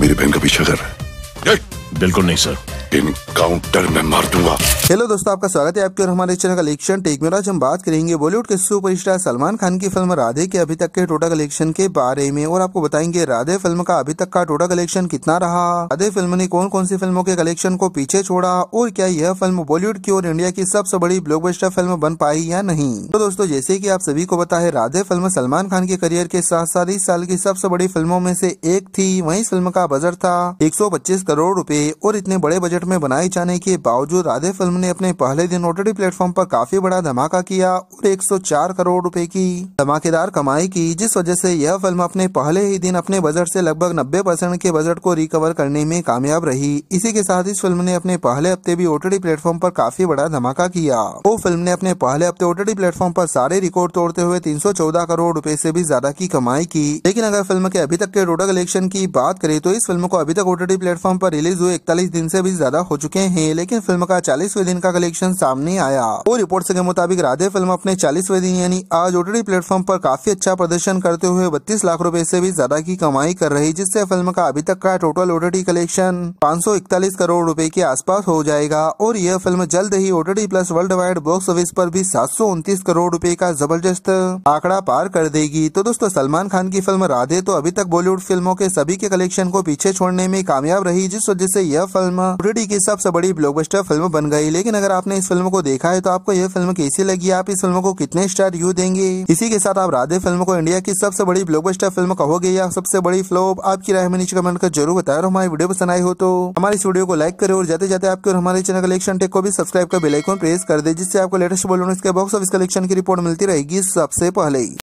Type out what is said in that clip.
मेरी बहन का पीछा कर रहा है बिल्कुल नहीं सर इनकाउंटर में मार दूंगा हेलो दोस्तों आपका स्वागत है आपके और हमारे चैनल कलेक्शन टेक में आज हम बात करेंगे बॉलीवुड के सुपरस्टार सलमान खान की फिल्म राधे के अभी तक के टोटल कलेक्शन के बारे में और आपको बताएंगे राधे फिल्म का अभी तक का टोटल कलेक्शन कितना रहा राधे फिल्म ने कौन कौन सी फिल्मों के कलेक्शन को पीछे छोड़ा और क्या यह फिल्म बॉलीवुड की और इंडिया की सबसे बड़ी ब्लॉक फिल्म बन पाई या नहीं तो दोस्तों जैसे की आप सभी को पता है राधे फिल्म सलमान खान के करियर के साथ साथ इस साल की सबसे बड़ी फिल्मों में से एक थी वही फिल्म का बजट था एक करोड़ रूपए और इतने बड़े बजट बजट में बनाए जाने के बावजूद राधे फिल्म ने अपने पहले दिन ओटी प्लेटफॉर्म पर काफी बड़ा धमाका किया और 104 करोड़ रुपए की धमाकेदार कमाई की जिस वजह से यह फिल्म अपने पहले ही दिन अपने बजट से लगभग 90 परसेंट के बजट को रिकवर करने में कामयाब रही इसी के साथ इस फिल्म ने अपने पहले हफ्ते भी ओटी प्लेटफॉर्म आरोप काफी बड़ा धमाका किया वो फिल्म ने अपने पहले हफ्ते ओटी प्लेटफॉर्म आरोप सारे रिकॉर्ड तोड़ते हुए तीन करोड़ रूपए ऐसी भी ज्यादा की कमाई की लेकिन अगर फिल्म के अभी तक के टोटल कलेक्शन की बात करें तो इस फिल्म को अभी तक ओटी प्लेटफॉर्म पर रिलीज हुए इकतालीस दिन ऐसी भी ज्यादा हो चुके हैं लेकिन फिल्म का चालीसवे दिन का कलेक्शन सामने आया और रिपोर्ट के मुताबिक राधे फिल्म अपने चालीसवे दिन यानी आज ओटीटी प्लेटफॉर्म पर काफी अच्छा प्रदर्शन करते हुए बत्तीस लाख रूपए ऐसी भी ज्यादा की कमाई कर रही जिससे फिल्म का अभी तक का टोटल ओटीटी कलेक्शन पाँच करोड़ रूपए के आसपास हो जाएगा और यह फिल्म जल्द ही OTT plus worldwide box office पर भी सात करोड़ रूपए का जबरदस्त आंकड़ा पार कर देगी तो दोस्तों सलमान खान की फिल्म राधे तो अभी तक बॉलीवुड फिल्मों के सभी के कलेक्शन को पीछे छोड़ने में कामयाब रही जिस वजह से यह फिल्म कॉमेडी की सबसे बड़ी ब्लॉकबस्टर फिल्म बन गई लेकिन अगर आपने इस फिल्म को देखा है तो आपको यह फिल्म कैसी लगी आप इस फिल्म को कितने स्टार यू देंगे इसी के साथ आप राधे फिल्म को इंडिया की सबसे बड़ी ब्लॉकबस्टर फिल्म कहोगे या सबसे बड़ी फ्लॉप आपकी राय में नीचे कमेंट कर जरूर बताए और हमारी वीडियो पसंद आई हो तो हमारे इस वीडियो को लाइक करे और जाते जाते आपके और हमारे चैनल कलेक्शन टेक को भी सब्सक्राइब कर बेलाइकॉन प्रेस कर दे जिससे आपको लेटेस्ट बोलो इसके बॉक्स ऑफिस कलेक्शन की रिपोर्ट मिलती रहेगी सबसे पहले